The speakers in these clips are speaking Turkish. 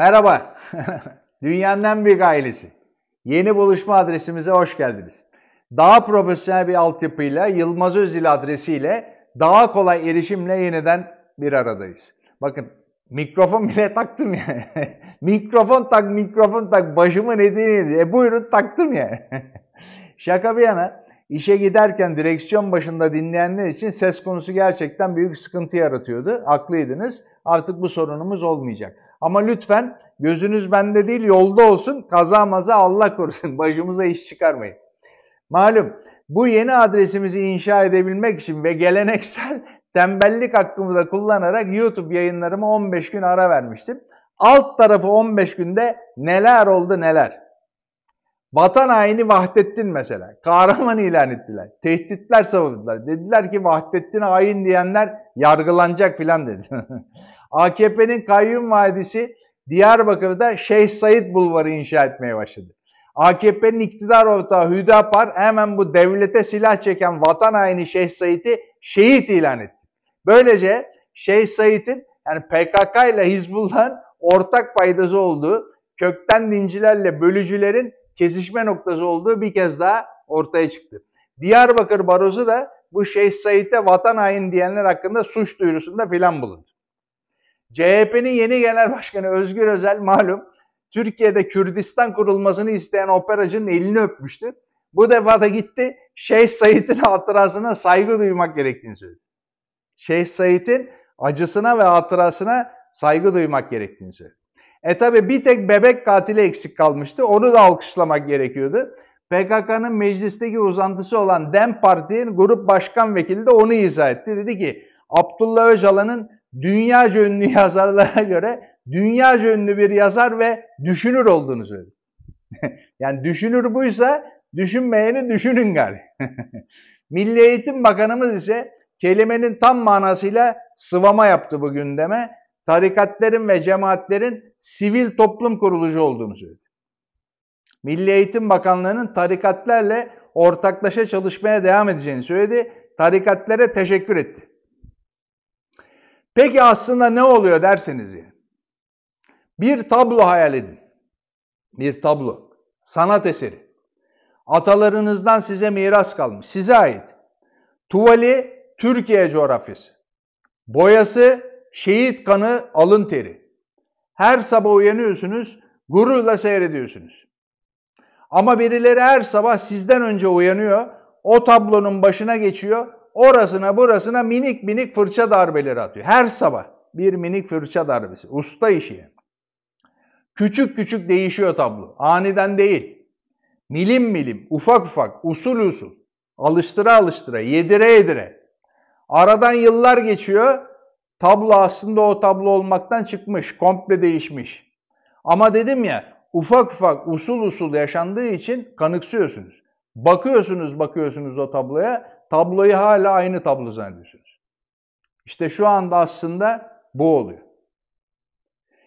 Merhaba. Dünyanın en büyük ailesi. Yeni buluşma adresimize hoş geldiniz. Daha profesyonel bir altyapıyla, Yılmaz Özil adresiyle daha kolay erişimle yeniden bir aradayız. Bakın mikrofon bile taktım ya. mikrofon tak, mikrofon tak. başımı ne etini E buyurun taktım ya. Şaka bir yana işe giderken direksiyon başında dinleyenler için ses konusu gerçekten büyük sıkıntı yaratıyordu. Haklıydınız. Artık bu sorunumuz olmayacak. Ama lütfen gözünüz bende değil yolda olsun. Kaza maza Allah korusun. Başımıza iş çıkarmayın. Malum bu yeni adresimizi inşa edebilmek için ve geleneksel tembellik hakkımı da kullanarak YouTube yayınlarımı 15 gün ara vermiştim. Alt tarafı 15 günde neler oldu neler. Vatan haini Vahdettin mesela. Kahraman ilan ettiler. Tehditler savundular. Dediler ki Vahdettin hain diyenler yargılanacak filan dedi. AKP'nin kayyum vadisi Diyarbakır'da Şeyh Said Bulvarı inşa etmeye başladı. AKP'nin iktidar ortağı Hüdapar hemen bu devlete silah çeken vatan haini Şeyh Said'i şehit ilan etti. Böylece Şeyh Said'in yani PKK ile Hizbullah'ın ortak paydası olduğu, kökten dincilerle bölücülerin kesişme noktası olduğu bir kez daha ortaya çıktı. Diyarbakır Barosu da bu Şeyh Said'e vatan haini diyenler hakkında suç duyurusunda filan bulundu. CHP'nin yeni genel başkanı Özgür Özel malum Türkiye'de Kürdistan kurulmasını isteyen operacının elini öpmüştü. Bu defa da gitti Şeyh Said'in hatırasına saygı duymak gerektiğini söyledi. Şeyh Said'in acısına ve hatırasına saygı duymak gerektiğini söyledi. E tabi bir tek bebek katili eksik kalmıştı. Onu da alkışlamak gerekiyordu. PKK'nın meclisteki uzantısı olan DEM Parti'nin grup başkan vekili de onu izah etti. Dedi ki Abdullah Öcalan'ın Dünya ünlü yazarlara göre dünya ünlü bir yazar ve düşünür olduğunu söyledi. yani düşünür buysa düşünmeyeni düşünün gari. Milli Eğitim Bakanımız ise kelimenin tam manasıyla sıvama yaptı bu gündeme. Tarikatlerin ve cemaatlerin sivil toplum kuruluşu olduğunu söyledi. Milli Eğitim Bakanlığı'nın tarikatlerle ortaklaşa çalışmaya devam edeceğini söyledi. Tarikatlere teşekkür etti. Peki aslında ne oluyor derseniz yani. Bir tablo hayal edin. Bir tablo. Sanat eseri. Atalarınızdan size miras kalmış. Size ait. Tuvali Türkiye coğrafyası. Boyası şehit kanı alın teri. Her sabah uyanıyorsunuz, gururla seyrediyorsunuz. Ama birileri her sabah sizden önce uyanıyor, o tablonun başına geçiyor orasına burasına minik minik fırça darbeleri atıyor. Her sabah bir minik fırça darbesi. Usta işi. Küçük küçük değişiyor tablo. Aniden değil. Milim milim, ufak ufak, usul usul, alıştıra alıştıra, yedire yedire. Aradan yıllar geçiyor. Tablo aslında o tablo olmaktan çıkmış, komple değişmiş. Ama dedim ya, ufak ufak, usul usul yaşandığı için kanıksıyorsunuz. Bakıyorsunuz, bakıyorsunuz o tabloya tabloyu hala aynı tablo zannediyorsunuz. İşte şu anda aslında bu oluyor.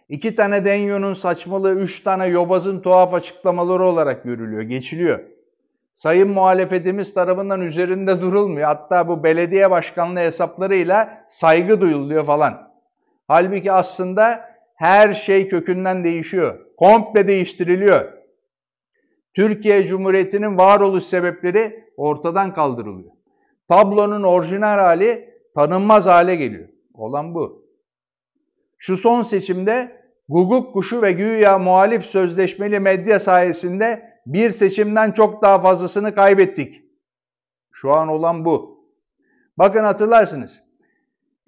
İki tane Denyo'nun saçmalığı, üç tane Yobaz'ın tuhaf açıklamaları olarak görülüyor, geçiliyor. Sayın muhalefetimiz tarafından üzerinde durulmuyor. Hatta bu belediye başkanlığı hesaplarıyla saygı duyuluyor falan. Halbuki aslında her şey kökünden değişiyor. Komple değiştiriliyor. Türkiye Cumhuriyeti'nin varoluş sebepleri ortadan kaldırılıyor. Tablonun orijinal hali tanınmaz hale geliyor. Olan bu. Şu son seçimde guguk kuşu ve güya muhalif sözleşmeli medya sayesinde bir seçimden çok daha fazlasını kaybettik. Şu an olan bu. Bakın hatırlarsınız.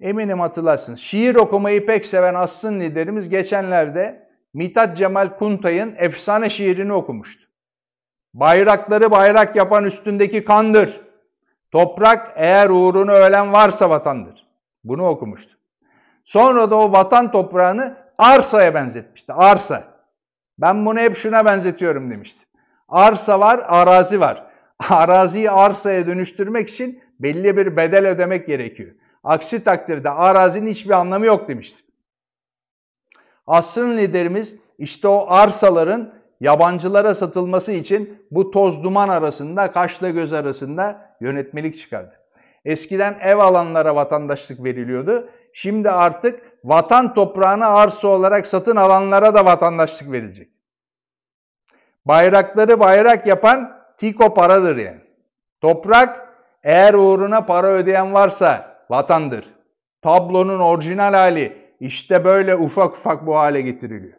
Eminim hatırlarsınız. Şiir okumayı pek seven Assın liderimiz geçenlerde Mithat Cemal Kuntay'ın efsane şiirini okumuştu. Bayrakları bayrak yapan üstündeki kandır. Toprak eğer uğrunu ölen varsa vatandır. Bunu okumuştu. Sonra da o vatan toprağını arsaya benzetmişti. Arsa. Ben bunu hep şuna benzetiyorum demişti. Arsa var, arazi var. Araziyi arsaya dönüştürmek için belli bir bedel ödemek gerekiyor. Aksi takdirde arazinin hiçbir anlamı yok demişti. Asrın liderimiz işte o arsaların yabancılara satılması için bu toz duman arasında, kaşla göz arasında yönetmelik çıkardı. Eskiden ev alanlara vatandaşlık veriliyordu. Şimdi artık vatan toprağını arsa olarak satın alanlara da vatandaşlık verilecek. Bayrakları bayrak yapan tiko paradır yani. Toprak eğer uğruna para ödeyen varsa vatandır. Tablonun orijinal hali işte böyle ufak ufak bu hale getiriliyor.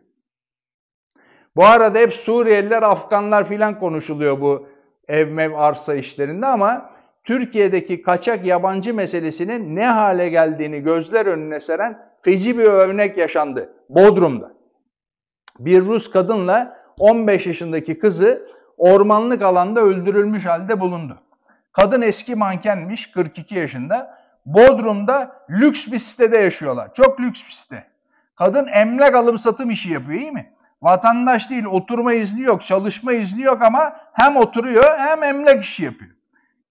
Bu arada hep Suriyeliler, Afganlar filan konuşuluyor bu ev mev arsa işlerinde ama Türkiye'deki kaçak yabancı meselesinin ne hale geldiğini gözler önüne seren feci bir örnek yaşandı Bodrum'da. Bir Rus kadınla 15 yaşındaki kızı ormanlık alanda öldürülmüş halde bulundu. Kadın eski mankenmiş 42 yaşında. Bodrum'da lüks bir sitede yaşıyorlar. Çok lüks bir site. Kadın emlak alım satım işi yapıyor iyi mi? Vatandaş değil, oturma izni yok, çalışma izni yok ama hem oturuyor hem emlak işi yapıyor.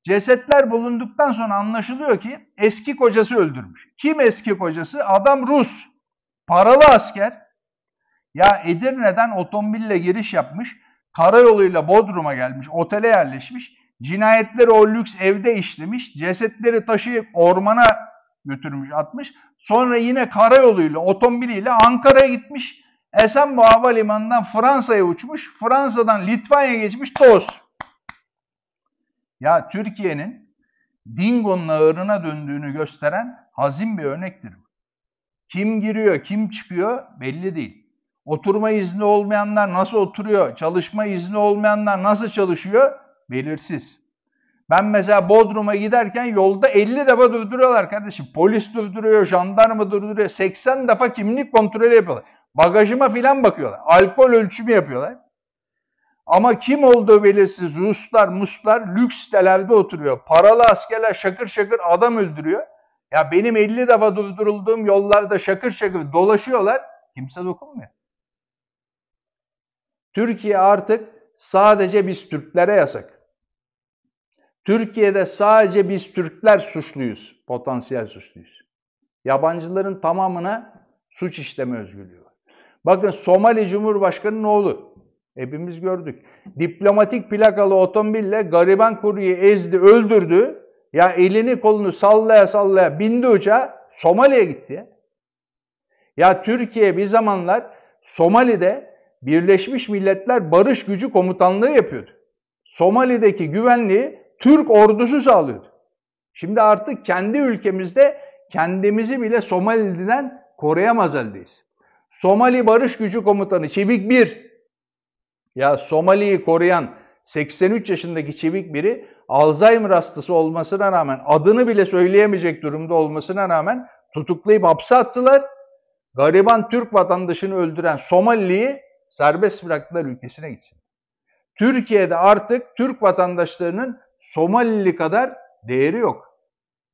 Cesetler bulunduktan sonra anlaşılıyor ki eski kocası öldürmüş. Kim eski kocası? Adam Rus. Paralı asker. Ya Edirne'den otomobille giriş yapmış. Karayoluyla Bodrum'a gelmiş. Otele yerleşmiş. Cinayetleri o lüks evde işlemiş. Cesetleri taşıyıp ormana götürmüş atmış. Sonra yine karayoluyla otomobiliyle Ankara'ya gitmiş. Esenboğa Havalimanı'ndan Fransa'ya uçmuş, Fransa'dan Litvanya'ya geçmiş toz. Ya Türkiye'nin Dingo'nun ağırına döndüğünü gösteren hazin bir örnektir bu. Kim giriyor, kim çıkıyor belli değil. Oturma izni olmayanlar nasıl oturuyor, çalışma izni olmayanlar nasıl çalışıyor belirsiz. Ben mesela Bodrum'a giderken yolda 50 defa durduruyorlar kardeşim. Polis durduruyor, jandarma durduruyor. 80 defa kimlik kontrolü yapıyorlar. Bagajıma filan bakıyorlar. Alkol ölçümü yapıyorlar. Ama kim olduğu belirsiz Ruslar, Muslar lüks sitelerde oturuyor. Paralı askerler şakır şakır adam öldürüyor. Ya benim 50 defa durdurulduğum yollarda şakır şakır dolaşıyorlar. Kimse dokunmuyor. Türkiye artık sadece biz Türklere yasak. Türkiye'de sadece biz Türkler suçluyuz, potansiyel suçluyuz. Yabancıların tamamına suç işleme özgürlüğü Bakın Somali Cumhurbaşkanı'nın oğlu. Hepimiz gördük. Diplomatik plakalı otomobille gariban kuruyu ezdi, öldürdü. Ya elini kolunu sallaya sallaya bindi uçağa Somali'ye gitti ya. Ya Türkiye bir zamanlar Somali'de Birleşmiş Milletler Barış Gücü Komutanlığı yapıyordu. Somali'deki güvenliği Türk ordusu sağlıyordu. Şimdi artık kendi ülkemizde kendimizi bile Somali'den koruyamaz haldeyiz. Somali Barış Gücü Komutanı Çevik 1. Ya Somali'yi koruyan 83 yaşındaki Çevik 1'i Alzheimer hastası olmasına rağmen adını bile söyleyemeyecek durumda olmasına rağmen tutuklayıp hapse attılar. Gariban Türk vatandaşını öldüren Somali'yi serbest bıraktılar ülkesine gitsin. Türkiye'de artık Türk vatandaşlarının Somalili kadar değeri yok.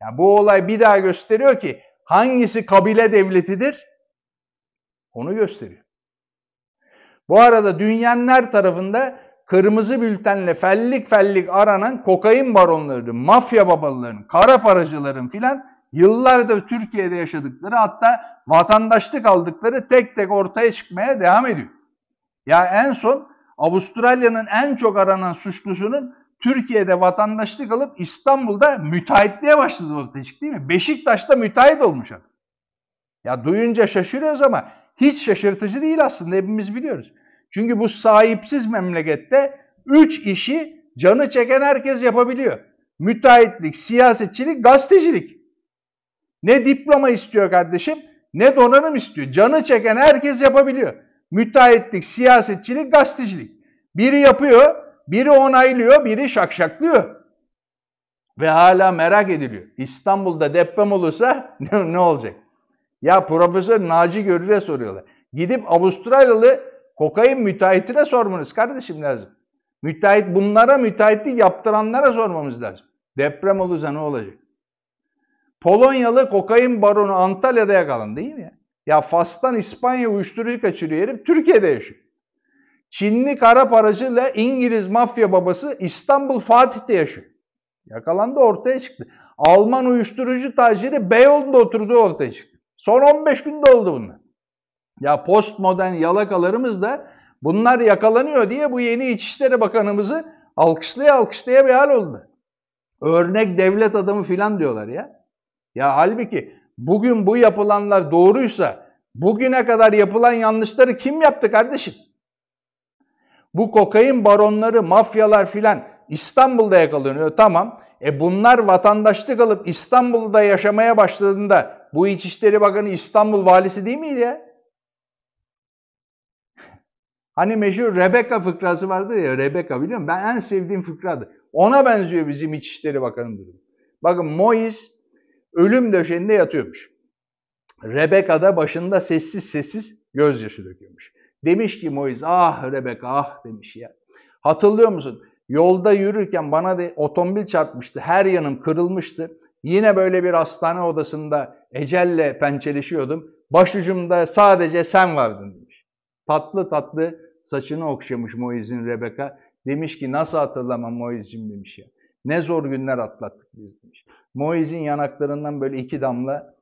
Yani bu olay bir daha gösteriyor ki hangisi kabile devletidir, onu gösteriyor. Bu arada dünyanın her tarafında kırmızı bültenle fellik fellik aranan kokain baronları, mafya babalarının, kara paracıların filan yıllardır Türkiye'de yaşadıkları hatta vatandaşlık aldıkları tek tek ortaya çıkmaya devam ediyor. Ya en son Avustralya'nın en çok aranan suçlusunun Türkiye'de vatandaşlık alıp İstanbul'da müteahhitliğe başladı ortaya çıktı değil mi? Beşiktaş'ta müteahhit olmuş adam. Ya duyunca şaşırıyoruz ama hiç şaşırtıcı değil aslında hepimiz biliyoruz. Çünkü bu sahipsiz memlekette üç işi canı çeken herkes yapabiliyor. Müteahhitlik, siyasetçilik, gazetecilik. Ne diploma istiyor kardeşim ne donanım istiyor. Canı çeken herkes yapabiliyor. Müteahhitlik, siyasetçilik, gazetecilik. Biri yapıyor, biri onaylıyor, biri şakşaklıyor. Ve hala merak ediliyor. İstanbul'da deprem olursa ne olacak? Ya Profesör Naci Görür'e soruyorlar. Gidip Avustralyalı kokain müteahhitine sormanız kardeşim lazım. Müteahhit bunlara müteahhitlik yaptıranlara sormamız lazım. Deprem olursa ne olacak? Polonyalı kokain baronu Antalya'da yakalandı değil mi ya? Fas'tan İspanya uyuşturucu kaçırıyor herif Türkiye'de yaşıyor. Çinli kara paracıyla İngiliz mafya babası İstanbul Fatih'te yaşıyor. Yakalandı ortaya çıktı. Alman uyuşturucu taciri Beyoğlu'nda oturduğu ortaya çıktı. Son 15 günde oldu bunlar. Ya postmodern yalakalarımız da bunlar yakalanıyor diye bu yeni İçişleri Bakanımızı alkışlaya alkışlaya bir hal oldu. Örnek devlet adamı filan diyorlar ya. Ya halbuki bugün bu yapılanlar doğruysa bugüne kadar yapılan yanlışları kim yaptı kardeşim? Bu kokain baronları, mafyalar filan İstanbul'da yakalanıyor tamam. E bunlar vatandaşlık alıp İstanbul'da yaşamaya başladığında bu İçişleri Bakanı İstanbul Valisi değil miydi ya? Hani meşhur Rebecca fıkrası vardır ya Rebecca biliyor musun? Ben en sevdiğim fıkradır. Ona benziyor bizim İçişleri Bakanı durumu. Bakın Mois ölüm döşeğinde yatıyormuş. Rebecca da başında sessiz sessiz gözyaşı döküyormuş. Demiş ki Mois ah Rebecca ah demiş ya. Hatırlıyor musun? Yolda yürürken bana de otomobil çarpmıştı. Her yanım kırılmıştı. Yine böyle bir hastane odasında ecelle pençeleşiyordum. Başucumda sadece sen vardın demiş. Tatlı tatlı saçını okşamış Moiz'in Rebeka. Demiş ki nasıl hatırlamam Moiz'cim demiş ya. Ne zor günler atlattık biz demiş. Moiz'in yanaklarından böyle iki damla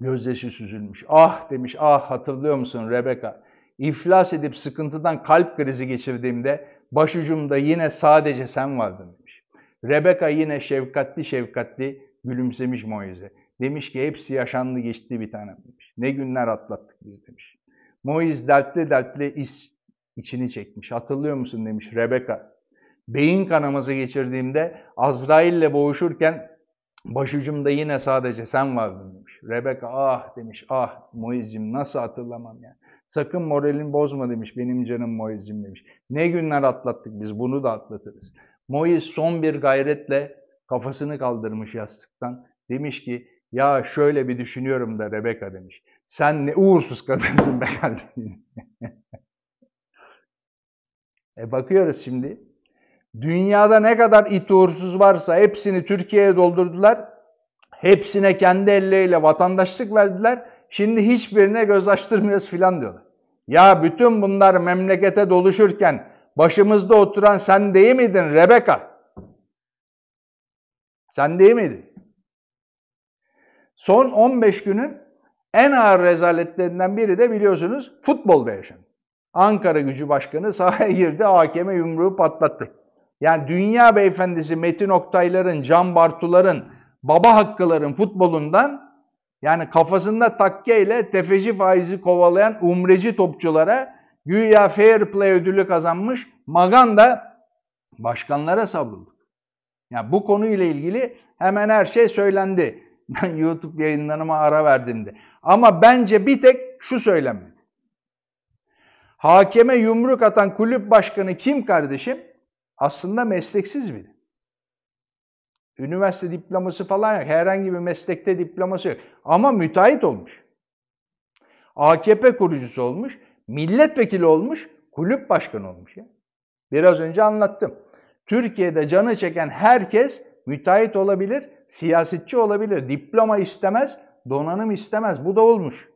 gözyaşı süzülmüş. Ah demiş ah hatırlıyor musun Rebeka? İflas edip sıkıntıdan kalp krizi geçirdiğimde başucumda yine sadece sen vardın demiş. Rebeka yine şefkatli şefkatli Gülümsemiş Moise. Demiş ki hepsi yaşandı geçti bir tane demiş. Ne günler atlattık biz demiş. Moise dertli dertli is, içini çekmiş. Hatırlıyor musun demiş Rebeka. Beyin kanaması geçirdiğimde Azrail'le boğuşurken başucumda yine sadece sen vardın demiş. Rebeka ah demiş ah Moiz'cim nasıl hatırlamam yani? Sakın moralin bozma demiş benim canım Moiz'cim demiş. Ne günler atlattık biz bunu da atlatırız. Moise son bir gayretle kafasını kaldırmış yastıktan. Demiş ki ya şöyle bir düşünüyorum da Rebecca demiş. Sen ne uğursuz kadınsın be kardeşim. e bakıyoruz şimdi. Dünyada ne kadar it uğursuz varsa hepsini Türkiye'ye doldurdular. Hepsine kendi elleriyle vatandaşlık verdiler. Şimdi hiçbirine göz açtırmıyoruz filan diyorlar. Ya bütün bunlar memlekete doluşurken başımızda oturan sen değil miydin Rebeka? Sen değil miydin? Son 15 günün en ağır rezaletlerinden biri de biliyorsunuz futbol yaşandı. Ankara Gücü Başkanı sahaya girdi, hakeme yumruğu patlattı. Yani dünya beyefendisi Metin Oktayların, Can Bartuların, Baba Hakkıların futbolundan yani kafasında takkeyle tefeci faizi kovalayan umreci topçulara güya fair play ödülü kazanmış Maganda başkanlara savruldu. Ya bu konuyla ilgili hemen her şey söylendi. Ben YouTube yayınlarıma ara verdim de. Ama bence bir tek şu söylenmedi. Hakeme yumruk atan kulüp başkanı kim kardeşim? Aslında mesleksiz biri. Üniversite diploması falan yok. Herhangi bir meslekte diploması yok. Ama müteahhit olmuş. AKP kurucusu olmuş. Milletvekili olmuş. Kulüp başkanı olmuş. ya. Biraz önce anlattım. Türkiye'de canı çeken herkes müteahhit olabilir, siyasetçi olabilir. Diploma istemez, donanım istemez. Bu da olmuş.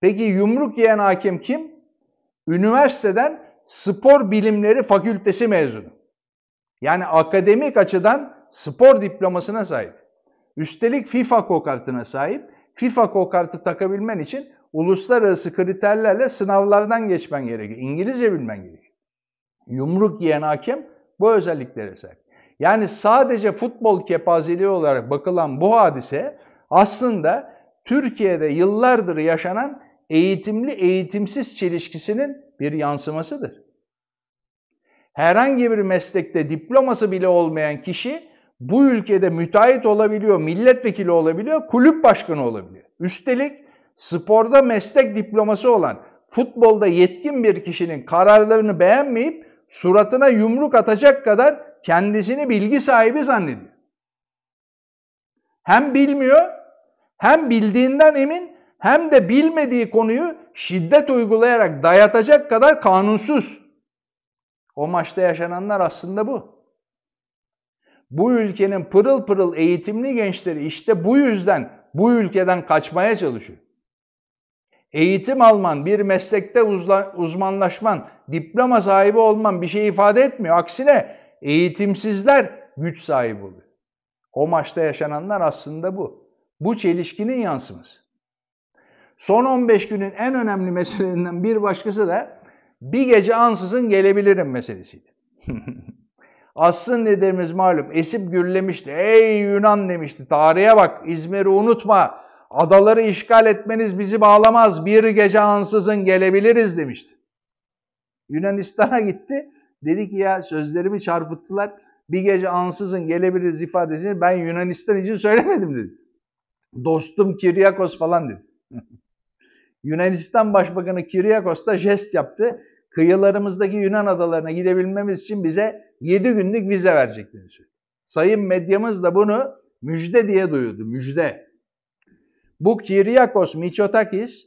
Peki yumruk yiyen hakim kim? Üniversiteden spor bilimleri fakültesi mezunu. Yani akademik açıdan spor diplomasına sahip. Üstelik FIFA kokartına sahip. FIFA kokartı takabilmen için uluslararası kriterlerle sınavlardan geçmen gerekiyor. İngilizce bilmen gerekiyor. Yumruk yiyen hakem bu özelliklere sahip. Yani sadece futbol kepazeliği olarak bakılan bu hadise aslında Türkiye'de yıllardır yaşanan eğitimli eğitimsiz çelişkisinin bir yansımasıdır. Herhangi bir meslekte diploması bile olmayan kişi bu ülkede müteahhit olabiliyor, milletvekili olabiliyor, kulüp başkanı olabiliyor. Üstelik sporda meslek diploması olan futbolda yetkin bir kişinin kararlarını beğenmeyip suratına yumruk atacak kadar kendisini bilgi sahibi zannediyor. Hem bilmiyor, hem bildiğinden emin, hem de bilmediği konuyu şiddet uygulayarak dayatacak kadar kanunsuz. O maçta yaşananlar aslında bu. Bu ülkenin pırıl pırıl eğitimli gençleri işte bu yüzden bu ülkeden kaçmaya çalışıyor eğitim alman, bir meslekte uzla, uzmanlaşman, diploma sahibi olman bir şey ifade etmiyor. Aksine eğitimsizler güç sahibi oluyor. O maçta yaşananlar aslında bu. Bu çelişkinin yansıması. Son 15 günün en önemli meselelerinden bir başkası da bir gece ansızın gelebilirim meselesiydi. Aslı liderimiz malum esip gürlemişti. Ey Yunan demişti tarihe bak İzmir'i unutma Adaları işgal etmeniz bizi bağlamaz. Bir gece ansızın gelebiliriz demişti. Yunanistan'a gitti. Dedi ki ya sözlerimi çarpıttılar. Bir gece ansızın gelebiliriz ifadesini ben Yunanistan için söylemedim dedi. Dostum Kiryakos falan dedi. Yunanistan Başbakanı Kiryakos da jest yaptı. Kıyılarımızdaki Yunan adalarına gidebilmemiz için bize 7 günlük vize vereceklerini söyledi. Sayın medyamız da bunu müjde diye duyuyordu. Müjde. Bu Kiriakos Michotakis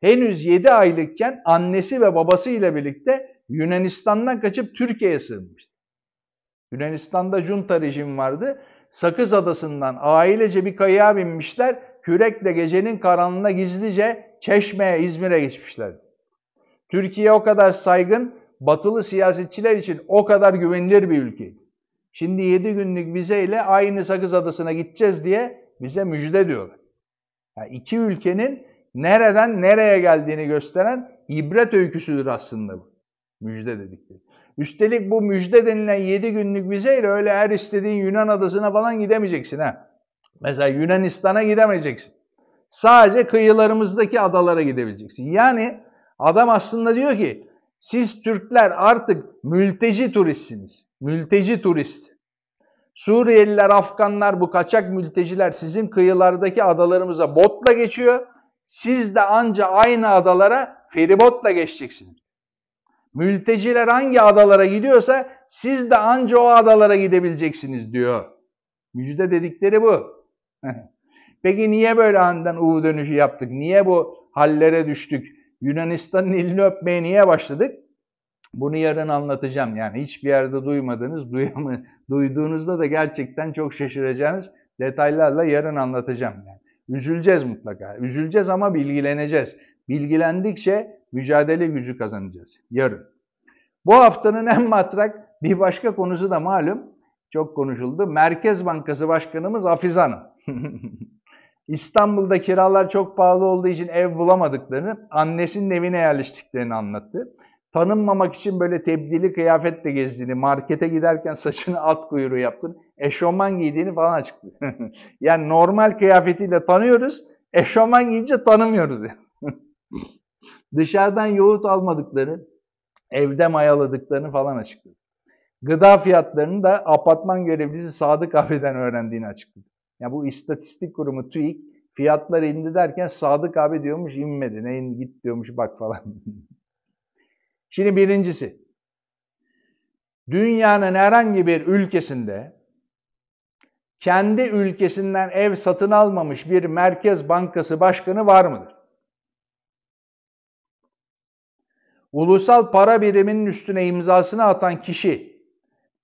henüz 7 aylıkken annesi ve babası ile birlikte Yunanistan'dan kaçıp Türkiye'ye sığınmıştı. Yunanistan'da junta rejimi vardı. Sakız Adası'ndan ailece bir kayığa binmişler. Kürekle gecenin karanlığına gizlice Çeşme'ye, İzmir'e geçmişler. Türkiye o kadar saygın, batılı siyasetçiler için o kadar güvenilir bir ülke. Şimdi 7 günlük vizeyle aynı Sakız Adası'na gideceğiz diye bize müjde diyorlar. Yani iki ülkenin nereden nereye geldiğini gösteren ibret öyküsüdür aslında bu. Müjde dedikleri. Üstelik bu müjde denilen 7 günlük vizeyle öyle her istediğin Yunan adasına falan gidemeyeceksin ha. Mesela Yunanistan'a gidemeyeceksin. Sadece kıyılarımızdaki adalara gidebileceksin. Yani adam aslında diyor ki siz Türkler artık mülteci turistsiniz. Mülteci turist. Suriyeliler, Afganlar, bu kaçak mülteciler sizin kıyılardaki adalarımıza botla geçiyor. Siz de anca aynı adalara feribotla geçeceksiniz. Mülteciler hangi adalara gidiyorsa siz de anca o adalara gidebileceksiniz diyor. Müjde dedikleri bu. Peki niye böyle aniden U dönüşü yaptık? Niye bu hallere düştük? Yunanistan'ın elini öpmeye niye başladık? Bunu yarın anlatacağım. Yani hiçbir yerde duymadınız duyamı, duyduğunuzda da gerçekten çok şaşıracağınız detaylarla yarın anlatacağım. Yani. Üzüleceğiz mutlaka. Üzüleceğiz ama bilgileneceğiz. Bilgilendikçe mücadele gücü kazanacağız yarın. Bu haftanın en matrak bir başka konusu da malum çok konuşuldu. Merkez Bankası Başkanımız Hafize Hanım. İstanbul'da kiralar çok pahalı olduğu için ev bulamadıklarını, annesinin evine yerleştiklerini anlattı tanınmamak için böyle tebdili kıyafetle gezdiğini, markete giderken saçını at kuyruğu yaptığını, eşofman giydiğini falan açıkladı. yani normal kıyafetiyle tanıyoruz, eşofman giyince tanımıyoruz. Yani. Dışarıdan yoğurt almadıkları, evde mayaladıklarını falan açıkladı. Gıda fiyatlarını da apartman görevlisi Sadık abi'den öğrendiğini açıkladı. Yani bu istatistik kurumu TÜİK fiyatlar indi derken Sadık abi diyormuş inmedi. Neyin git diyormuş bak falan. Şimdi birincisi, dünyanın herhangi bir ülkesinde kendi ülkesinden ev satın almamış bir Merkez Bankası Başkanı var mıdır? Ulusal para biriminin üstüne imzasını atan kişi,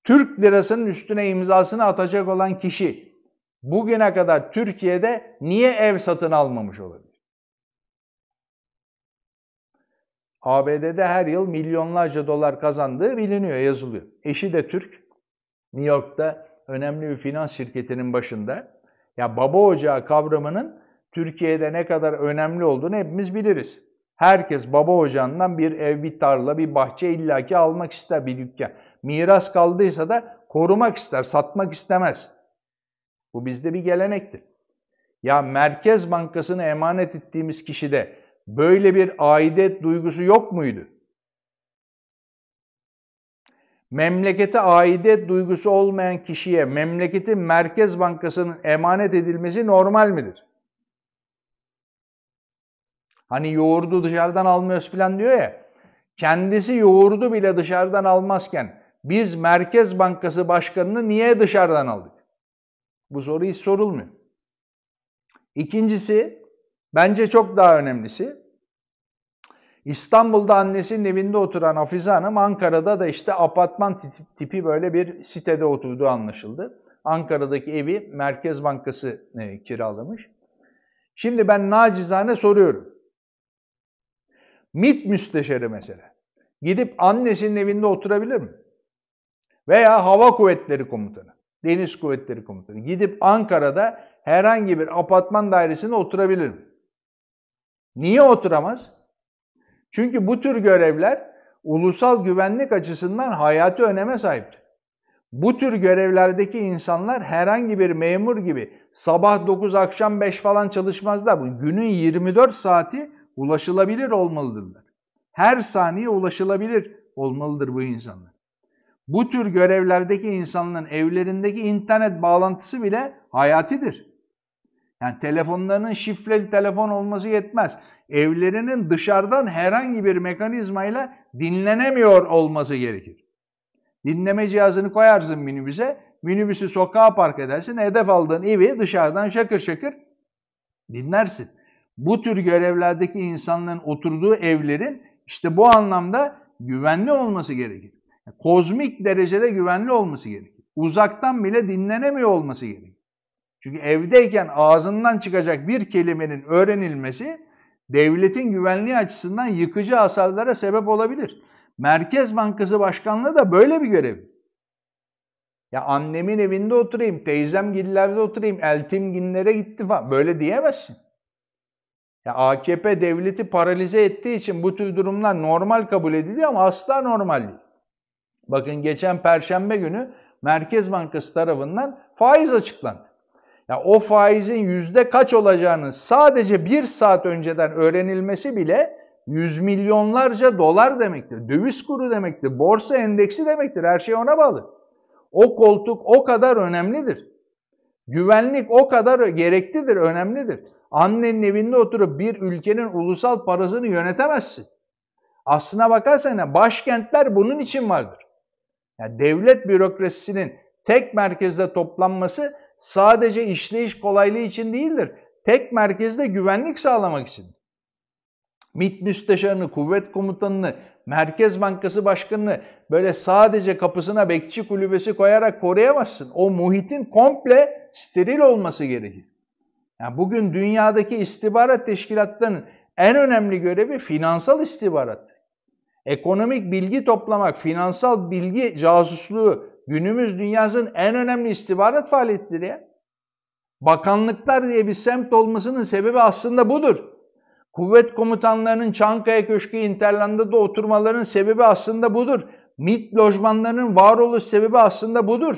Türk lirasının üstüne imzasını atacak olan kişi bugüne kadar Türkiye'de niye ev satın almamış olabilir? ABD'de her yıl milyonlarca dolar kazandığı biliniyor, yazılıyor. Eşi de Türk. New York'ta önemli bir finans şirketinin başında. Ya baba ocağı kavramının Türkiye'de ne kadar önemli olduğunu hepimiz biliriz. Herkes baba ocağından bir ev, bir tarla, bir bahçe illaki almak ister bir dükkan. Miras kaldıysa da korumak ister, satmak istemez. Bu bizde bir gelenektir. Ya Merkez Bankası'na emanet ettiğimiz kişi de böyle bir aidet duygusu yok muydu? Memlekete aidet duygusu olmayan kişiye memleketin Merkez Bankası'nın emanet edilmesi normal midir? Hani yoğurdu dışarıdan almıyoruz falan diyor ya. Kendisi yoğurdu bile dışarıdan almazken biz Merkez Bankası Başkanı'nı niye dışarıdan aldık? Bu soru hiç sorulmuyor. İkincisi Bence çok daha önemlisi İstanbul'da annesinin evinde oturan Hafize Hanım Ankara'da da işte apartman tipi böyle bir sitede oturduğu anlaşıldı. Ankara'daki evi Merkez Bankası e, kiralamış. Şimdi ben nacizane soruyorum. MİT müsteşarı mesela gidip annesinin evinde oturabilir mi? Veya Hava Kuvvetleri Komutanı, Deniz Kuvvetleri Komutanı gidip Ankara'da herhangi bir apartman dairesinde oturabilir mi? Niye oturamaz? Çünkü bu tür görevler ulusal güvenlik açısından hayati öneme sahiptir. Bu tür görevlerdeki insanlar herhangi bir memur gibi sabah 9 akşam 5 falan çalışmazlar. Bu günün 24 saati ulaşılabilir olmalıdırlar. Her saniye ulaşılabilir olmalıdır bu insanlar. Bu tür görevlerdeki insanların evlerindeki internet bağlantısı bile hayatidir. Yani telefonlarının şifreli telefon olması yetmez. Evlerinin dışarıdan herhangi bir mekanizmayla dinlenemiyor olması gerekir. Dinleme cihazını koyarsın minibüse, minibüsü sokağa park edersin, hedef aldığın evi dışarıdan şakır şakır dinlersin. Bu tür görevlerdeki insanların oturduğu evlerin işte bu anlamda güvenli olması gerekir. Kozmik derecede güvenli olması gerekir. Uzaktan bile dinlenemiyor olması gerekir. Çünkü evdeyken ağzından çıkacak bir kelimenin öğrenilmesi devletin güvenliği açısından yıkıcı hasarlara sebep olabilir. Merkez Bankası Başkanlığı da böyle bir görev. Ya annemin evinde oturayım, teyzem gillerde oturayım, eltim ginlere gitti falan. Böyle diyemezsin. Ya AKP devleti paralize ettiği için bu tür durumlar normal kabul ediliyor ama asla normal değil. Bakın geçen perşembe günü Merkez Bankası tarafından faiz açıklandı. Yani o faizin yüzde kaç olacağını sadece bir saat önceden öğrenilmesi bile yüz milyonlarca dolar demektir. Döviz kuru demektir. Borsa endeksi demektir. Her şey ona bağlı. O koltuk o kadar önemlidir. Güvenlik o kadar gereklidir, önemlidir. Annenin evinde oturup bir ülkenin ulusal parasını yönetemezsin. Aslına bakarsan başkentler bunun için vardır. Yani devlet bürokrasisinin tek merkezde toplanması sadece işleyiş kolaylığı için değildir. Tek merkezde güvenlik sağlamak için. MİT müsteşarını, kuvvet komutanını, Merkez Bankası başkanını böyle sadece kapısına bekçi kulübesi koyarak koruyamazsın. O muhitin komple steril olması gerekir. Yani bugün dünyadaki istihbarat teşkilatlarının en önemli görevi finansal istihbarat. Ekonomik bilgi toplamak, finansal bilgi casusluğu günümüz dünyasının en önemli istihbarat faaliyetleri ya. Bakanlıklar diye bir semt olmasının sebebi aslında budur. Kuvvet komutanlarının Çankaya Köşkü İnterland'da oturmalarının sebebi aslında budur. MİT lojmanlarının varoluş sebebi aslında budur.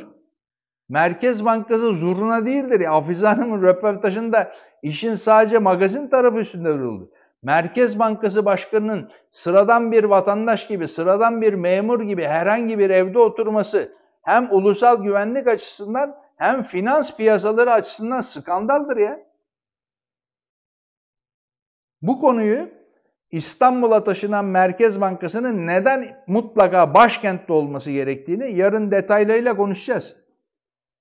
Merkez Bankası zuruna değildir. Ya, Hafize Hanım'ın röportajında işin sadece magazin tarafı üstünde duruldu. Merkez Bankası Başkanı'nın sıradan bir vatandaş gibi, sıradan bir memur gibi herhangi bir evde oturması hem ulusal güvenlik açısından hem finans piyasaları açısından skandaldır ya. Bu konuyu İstanbul'a taşınan Merkez Bankası'nın neden mutlaka başkentte olması gerektiğini yarın detaylarıyla konuşacağız.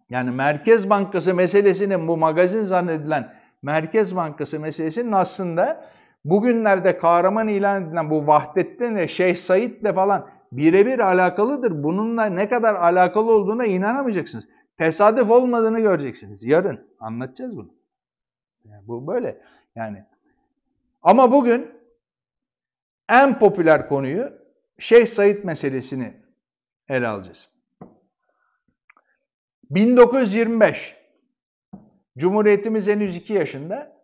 Yani Merkez Bankası meselesinin bu magazin zannedilen Merkez Bankası meselesinin aslında bugünlerde kahraman ilan edilen bu Vahdettin ve Şeyh Said'le falan birebir alakalıdır. Bununla ne kadar alakalı olduğuna inanamayacaksınız. Tesadüf olmadığını göreceksiniz. Yarın anlatacağız bunu. Yani bu böyle. Yani ama bugün en popüler konuyu Şeyh Said meselesini ele alacağız. 1925 Cumhuriyetimiz henüz 2 yaşında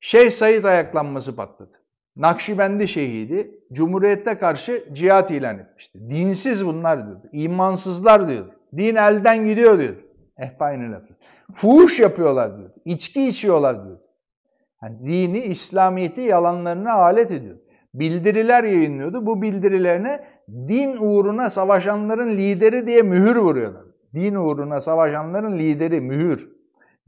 Şeyh Said ayaklanması patladı. Nakşibendi şehidi Cumhuriyet'e karşı cihat ilan etmişti. Dinsiz bunlar diyordu. İmansızlar diyordu. Din elden gidiyor diyordu. Ehbayinin lafı. Fuhuş yapıyorlar diyordu. İçki içiyorlar diyordu. Yani dini, İslamiyet'i yalanlarına alet ediyor. Bildiriler yayınlıyordu. Bu bildirilerine din uğruna savaşanların lideri diye mühür vuruyorlar. Din uğruna savaşanların lideri mühür.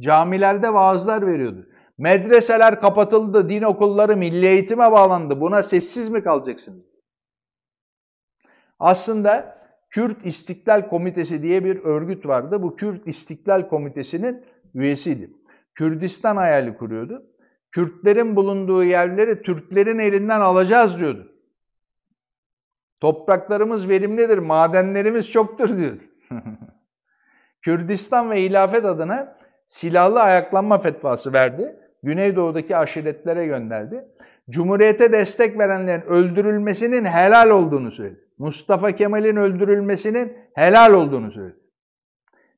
Camilerde vaazlar veriyordu. Medreseler kapatıldı, din okulları milli eğitime bağlandı. Buna sessiz mi kalacaksın? Aslında Kürt İstiklal Komitesi diye bir örgüt vardı. Bu Kürt İstiklal Komitesi'nin üyesiydi. Kürdistan hayali kuruyordu. Kürtlerin bulunduğu yerleri Türklerin elinden alacağız diyordu. Topraklarımız verimlidir, madenlerimiz çoktur diyordu. Kürdistan ve hilafet adına silahlı ayaklanma fetvası verdi. Güneydoğu'daki aşiretlere gönderdi. Cumhuriyete destek verenlerin öldürülmesinin helal olduğunu söyledi. Mustafa Kemal'in öldürülmesinin helal olduğunu söyledi.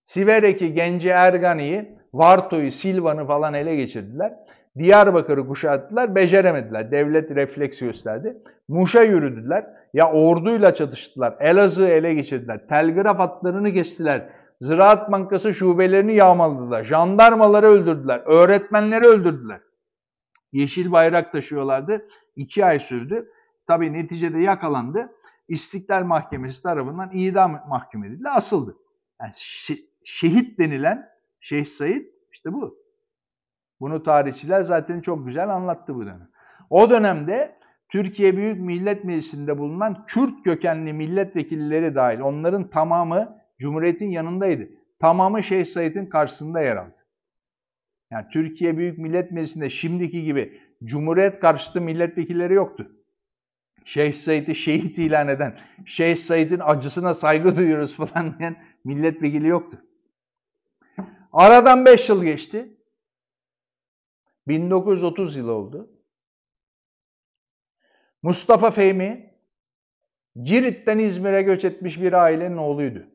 Siverek'i, Genci Ergani'yi, Varto'yu, Silvan'ı falan ele geçirdiler. Diyarbakır'ı kuşattılar, beceremediler. Devlet refleks gösterdi. Muş'a yürüdüler. Ya orduyla çatıştılar. Elazığ'ı ele geçirdiler. Telgraf hatlarını kestiler. Ziraat Bankası şubelerini yağmaladılar. Jandarmaları öldürdüler. Öğretmenleri öldürdüler. Yeşil bayrak taşıyorlardı. İki ay sürdü. Tabii neticede yakalandı. İstiklal Mahkemesi tarafından idam mahkum edildi. Asıldı. Yani şehit denilen Şeyh Said işte bu. Bunu tarihçiler zaten çok güzel anlattı bu dönem. O dönemde Türkiye Büyük Millet Meclisi'nde bulunan Kürt kökenli milletvekilleri dahil onların tamamı Cumhuriyet'in yanındaydı. Tamamı Şeyh Said'in karşısında yer aldı. Yani Türkiye Büyük Millet Meclisi'nde şimdiki gibi Cumhuriyet karşıtı milletvekilleri yoktu. Şeyh Said'i şehit ilan eden, Şeyh Said'in acısına saygı duyuyoruz falan diyen milletvekili yoktu. Aradan 5 yıl geçti. 1930 yılı oldu. Mustafa Fehmi Girit'ten İzmir'e göç etmiş bir ailenin oğluydu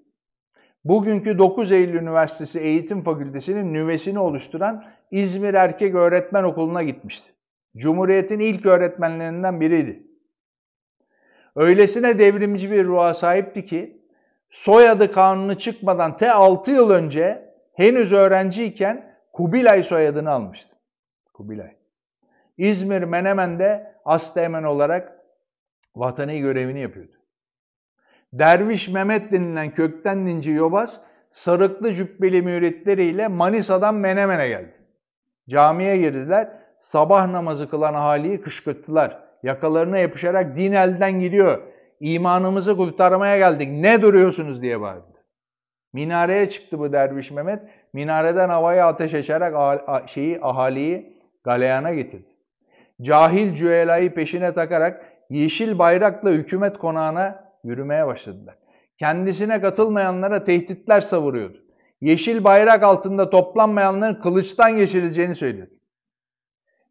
bugünkü 9 Eylül Üniversitesi Eğitim Fakültesi'nin nüvesini oluşturan İzmir Erkek Öğretmen Okulu'na gitmişti. Cumhuriyet'in ilk öğretmenlerinden biriydi. Öylesine devrimci bir ruha sahipti ki soyadı kanunu çıkmadan te 6 yıl önce henüz öğrenciyken Kubilay soyadını almıştı. Kubilay. İzmir Menemen'de asteğmen olarak vatani görevini yapıyordu. Derviş Mehmet denilen kökten dinci yobaz sarıklı cübbeli müritleriyle Manisa'dan Menemen'e geldi. Camiye girdiler, sabah namazı kılan haliyi kışkırttılar. Yakalarına yapışarak din elden gidiyor, imanımızı kurtarmaya geldik, ne duruyorsunuz diye bağırdı. Minareye çıktı bu derviş Mehmet, minareden havaya ateş açarak şeyi, ahaliyi galeyana getirdi. Cahil cüelayı peşine takarak yeşil bayrakla hükümet konağına yürümeye başladılar. Kendisine katılmayanlara tehditler savuruyordu. Yeşil bayrak altında toplanmayanların kılıçtan geçirileceğini söylüyordu.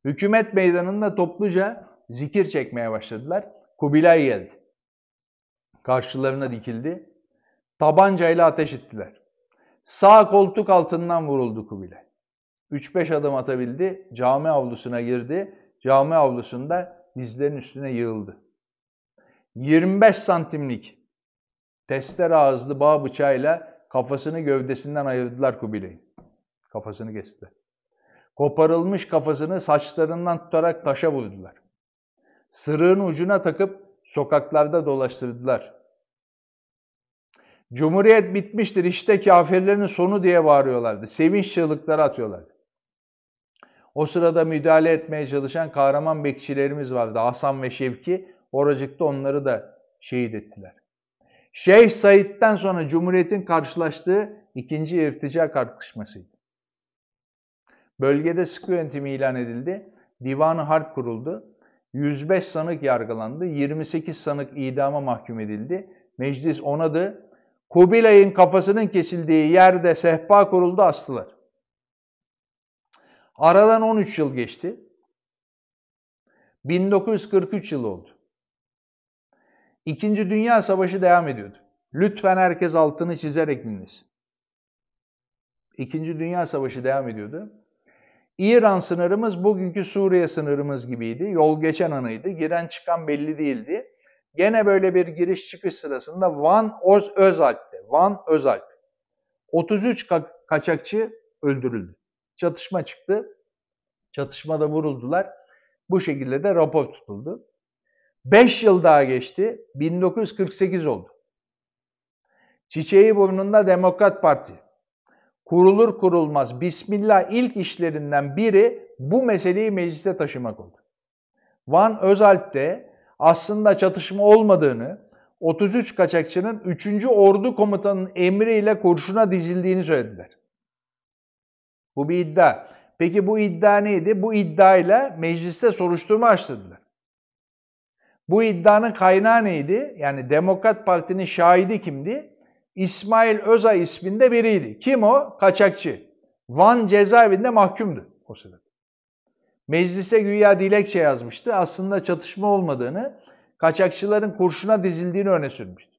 Hükümet meydanında topluca zikir çekmeye başladılar. Kubilay geldi. Karşılarına dikildi. Tabancayla ateş ettiler. Sağ koltuk altından vuruldu Kubilay. 3-5 adım atabildi. Cami avlusuna girdi. Cami avlusunda dizlerin üstüne yığıldı. 25 santimlik tester ağızlı bağ bıçağıyla kafasını gövdesinden ayırdılar Kubilay'ın. Kafasını kesti. Koparılmış kafasını saçlarından tutarak taşa vurdular. Sırığın ucuna takıp sokaklarda dolaştırdılar. Cumhuriyet bitmiştir işte kafirlerin sonu diye bağırıyorlardı. Sevinç çığlıkları atıyorlardı. O sırada müdahale etmeye çalışan kahraman bekçilerimiz vardı. Hasan ve Şevki Oracıkta onları da şehit ettiler. Şeyh Said'den sonra Cumhuriyet'in karşılaştığı ikinci irtica kartışmasıydı. Bölgede sıkı yönetimi ilan edildi. Divanı harp kuruldu. 105 sanık yargılandı. 28 sanık idama mahkum edildi. Meclis onadı. Kubilay'ın kafasının kesildiği yerde sehpa kuruldu astılar. Aradan 13 yıl geçti. 1943 yılı oldu. İkinci Dünya Savaşı devam ediyordu. Lütfen herkes altını çizerek dinlesin. İkinci Dünya Savaşı devam ediyordu. İran sınırımız bugünkü Suriye sınırımız gibiydi. Yol geçen anıydı. Giren çıkan belli değildi. Gene böyle bir giriş çıkış sırasında Van Oz Özalp'te. Van Özalp. 33 ka- kaçakçı öldürüldü. Çatışma çıktı. Çatışmada vuruldular. Bu şekilde de rapor tutuldu. 5 yıl daha geçti. 1948 oldu. Çiçeği burnunda Demokrat Parti. Kurulur kurulmaz Bismillah ilk işlerinden biri bu meseleyi meclise taşımak oldu. Van Özalp'te aslında çatışma olmadığını, 33 kaçakçının 3. Ordu Komutanı'nın emriyle kurşuna dizildiğini söylediler. Bu bir iddia. Peki bu iddia neydi? Bu iddiayla mecliste soruşturma açtırdılar. Bu iddianın kaynağı neydi? Yani Demokrat Parti'nin şahidi kimdi? İsmail Özay isminde biriydi. Kim o? Kaçakçı. Van cezaevinde mahkumdu o sırada. Meclise güya dilekçe yazmıştı. Aslında çatışma olmadığını, kaçakçıların kurşuna dizildiğini öne sürmüştü.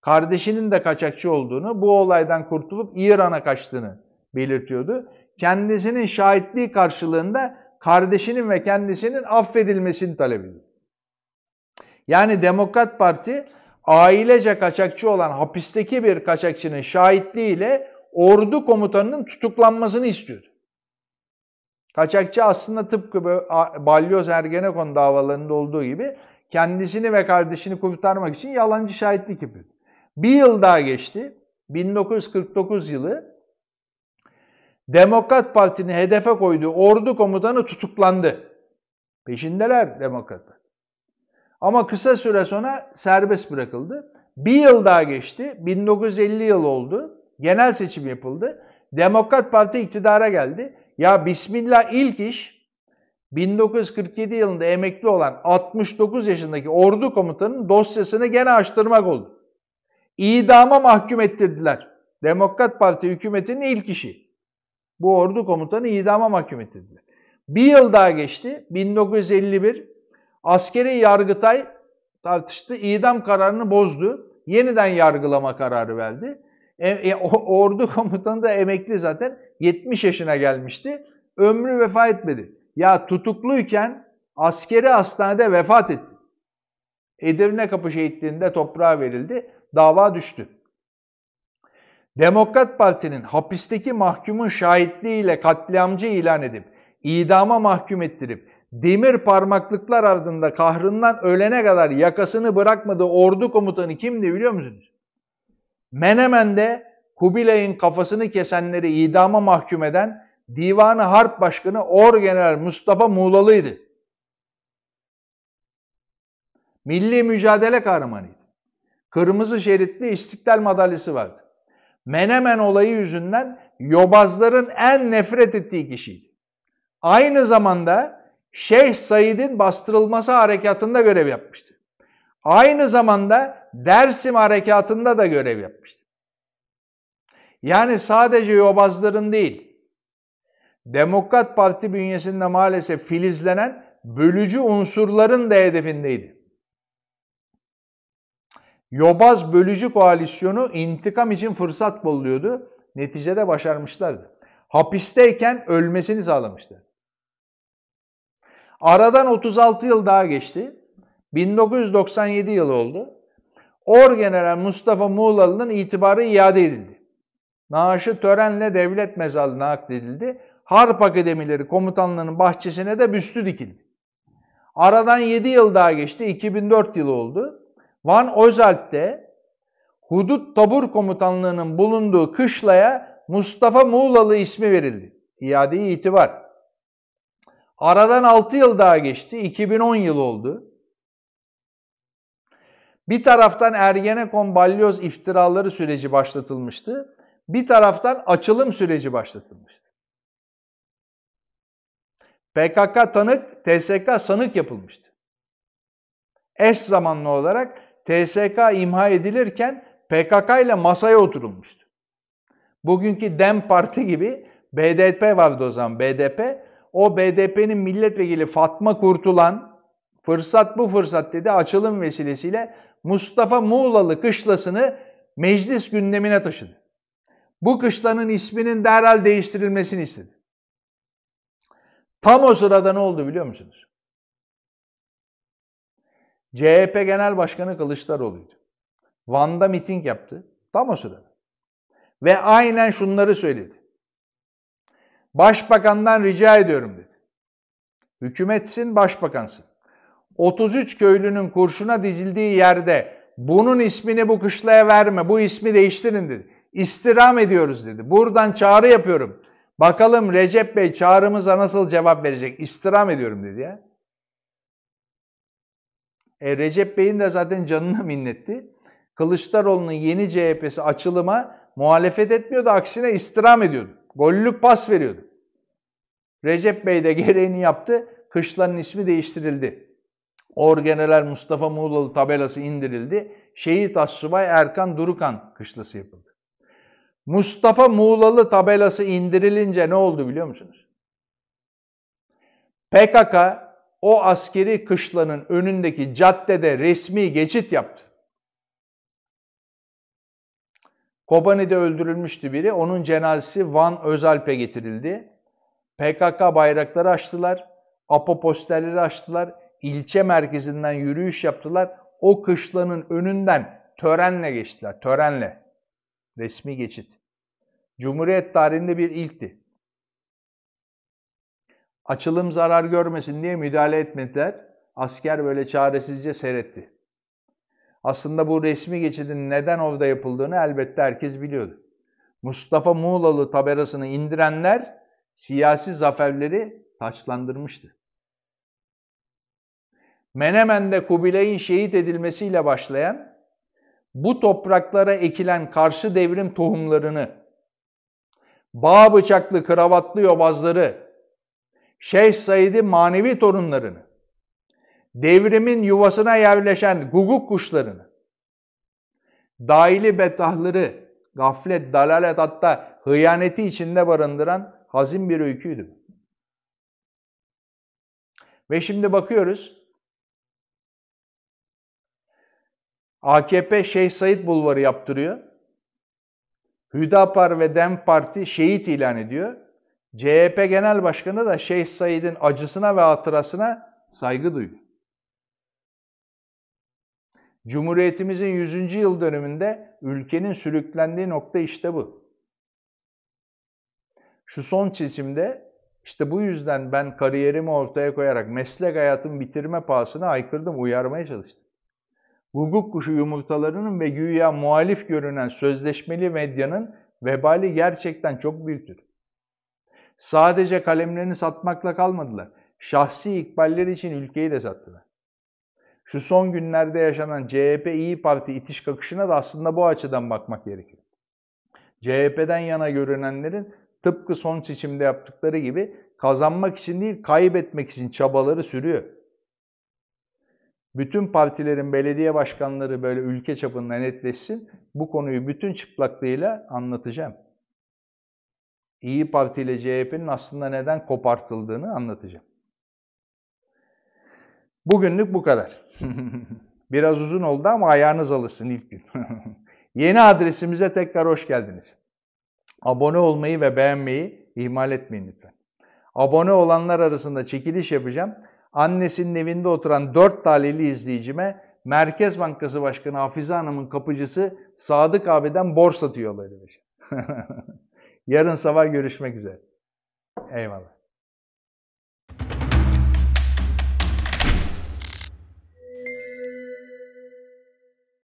Kardeşinin de kaçakçı olduğunu, bu olaydan kurtulup İran'a kaçtığını belirtiyordu. Kendisinin şahitliği karşılığında kardeşinin ve kendisinin affedilmesini talep ediyordu. Yani Demokrat Parti ailece kaçakçı olan hapisteki bir kaçakçının şahitliğiyle ordu komutanının tutuklanmasını istiyordu. Kaçakçı aslında tıpkı Balyoz Ergenekon davalarında olduğu gibi kendisini ve kardeşini kurtarmak için yalancı şahitlik yapıyor. Bir yıl daha geçti. 1949 yılı Demokrat Parti'nin hedefe koyduğu ordu komutanı tutuklandı. Peşindeler Demokratlar. Ama kısa süre sonra serbest bırakıldı. Bir yıl daha geçti. 1950 yıl oldu. Genel seçim yapıldı. Demokrat Parti iktidara geldi. Ya Bismillah ilk iş 1947 yılında emekli olan 69 yaşındaki ordu komutanının dosyasını gene açtırmak oldu. İdama mahkum ettirdiler. Demokrat Parti hükümetinin ilk işi. Bu ordu komutanı idama mahkum ettirdiler. Bir yıl daha geçti. 1951 Askeri Yargıtay tartıştı, idam kararını bozdu. Yeniden yargılama kararı verdi. E, e, ordu komutanı da emekli zaten 70 yaşına gelmişti. Ömrü vefa etmedi. Ya tutukluyken askeri hastanede vefat etti. Edirne Kapı şehitliğinde toprağa verildi. Dava düştü. Demokrat Parti'nin hapisteki mahkumun şahitliğiyle katliamcı ilan edip idama mahkum ettirip demir parmaklıklar ardında kahrından ölene kadar yakasını bırakmadığı ordu komutanı kimdi biliyor musunuz? Menemen'de Kubilay'ın kafasını kesenleri idama mahkum eden Divanı Harp Başkanı Orgeneral Mustafa Muğlalı'ydı. Milli mücadele kahramanıydı. Kırmızı şeritli istiklal madalyası vardı. Menemen olayı yüzünden yobazların en nefret ettiği kişiydi. Aynı zamanda Şeyh Said'in bastırılması harekatında görev yapmıştı. Aynı zamanda Dersim harekatında da görev yapmıştı. Yani sadece yobazların değil, Demokrat Parti bünyesinde maalesef filizlenen bölücü unsurların da hedefindeydi. Yobaz bölücü koalisyonu intikam için fırsat buluyordu. Neticede başarmışlardı. Hapisteyken ölmesini sağlamışlardı. Aradan 36 yıl daha geçti. 1997 yılı oldu. Orgeneral Mustafa Muğlalı'nın itibarı iade edildi. Naaşı törenle devlet mezarlığına akledildi. Harp Akademileri komutanlarının bahçesine de büstü dikildi. Aradan 7 yıl daha geçti. 2004 yılı oldu. Van Özalp'te Hudut Tabur Komutanlığı'nın bulunduğu kışlaya Mustafa Muğlalı ismi verildi. İadeyi itibar. Aradan 6 yıl daha geçti. 2010 yıl oldu. Bir taraftan Ergenekon balyoz iftiraları süreci başlatılmıştı. Bir taraftan açılım süreci başlatılmıştı. PKK tanık, TSK sanık yapılmıştı. Eş zamanlı olarak TSK imha edilirken PKK ile masaya oturulmuştu. Bugünkü DEM Parti gibi BDP vardı o zaman BDP. O BDP'nin milletvekili Fatma Kurtulan fırsat bu fırsat dedi açılım vesilesiyle Mustafa Muğlalı kışlasını meclis gündemine taşıdı. Bu kışlanın isminin derhal değiştirilmesini istedi. Tam o sırada ne oldu biliyor musunuz? CHP Genel Başkanı Kılıçdaroğlu'ydu. Van'da miting yaptı. Tam o sırada. Ve aynen şunları söyledi. Başbakandan rica ediyorum dedi. Hükümetsin, başbakansın. 33 köylünün kurşuna dizildiği yerde bunun ismini bu kışlaya verme, bu ismi değiştirin dedi. İstirham ediyoruz dedi. Buradan çağrı yapıyorum. Bakalım Recep Bey çağrımıza nasıl cevap verecek? İstirham ediyorum dedi ya. E Recep Bey'in de zaten canına minnetti. Kılıçdaroğlu'nun yeni CHP'si açılıma muhalefet etmiyordu. Aksine istirham ediyordu. Gollük pas veriyordu. Recep Bey de gereğini yaptı. Kışlanın ismi değiştirildi. Orgeneral Mustafa Muğlalı tabelası indirildi. Şehit Assubay Erkan Durukan kışlası yapıldı. Mustafa Muğlalı tabelası indirilince ne oldu biliyor musunuz? PKK o askeri kışlanın önündeki caddede resmi geçit yaptı. Kobani'de öldürülmüştü biri. Onun cenazesi Van Özalp'e getirildi. PKK bayrakları açtılar. APO posterleri açtılar. ilçe merkezinden yürüyüş yaptılar. O kışlanın önünden törenle geçtiler. Törenle. Resmi geçit. Cumhuriyet tarihinde bir ilkti. Açılım zarar görmesin diye müdahale etmediler. Asker böyle çaresizce seyretti. Aslında bu resmi geçidin neden orada yapıldığını elbette herkes biliyordu. Mustafa Muğlalı taberasını indirenler siyasi zaferleri taçlandırmıştı. Menemen'de Kubilay'ın şehit edilmesiyle başlayan bu topraklara ekilen karşı devrim tohumlarını bağ bıçaklı kravatlı yobazları Şeyh Said'i manevi torunlarını devrimin yuvasına yerleşen guguk kuşlarını, daili betahları, gaflet, dalalet hatta hıyaneti içinde barındıran hazin bir öyküydü. Ve şimdi bakıyoruz. AKP Şeyh Said Bulvarı yaptırıyor. Hüdapar ve Dem Parti şehit ilan ediyor. CHP Genel Başkanı da Şeyh Said'in acısına ve hatırasına saygı duyuyor. Cumhuriyetimizin 100. yıl dönümünde ülkenin sürüklendiği nokta işte bu. Şu son çizimde işte bu yüzden ben kariyerimi ortaya koyarak meslek hayatımı bitirme pahasına aykırdım, uyarmaya çalıştım. Hukuk kuşu yumurtalarının ve güya muhalif görünen sözleşmeli medyanın vebali gerçekten çok büyüktür. Sadece kalemlerini satmakla kalmadılar. Şahsi ikballeri için ülkeyi de sattılar şu son günlerde yaşanan CHP İyi Parti itiş kakışına da aslında bu açıdan bakmak gerekir. CHP'den yana görünenlerin tıpkı son seçimde yaptıkları gibi kazanmak için değil kaybetmek için çabaları sürüyor. Bütün partilerin belediye başkanları böyle ülke çapında netleşsin. Bu konuyu bütün çıplaklığıyla anlatacağım. İyi Parti ile CHP'nin aslında neden kopartıldığını anlatacağım. Bugünlük bu kadar. Biraz uzun oldu ama ayağınız alışsın ilk gün. Yeni adresimize tekrar hoş geldiniz. Abone olmayı ve beğenmeyi ihmal etmeyin lütfen. Abone olanlar arasında çekiliş yapacağım. Annesinin evinde oturan 4 taleli izleyicime Merkez Bankası Başkanı Hafize Hanım'ın kapıcısı Sadık abiden borç satıyor olabilir. Yarın sabah görüşmek üzere. Eyvallah.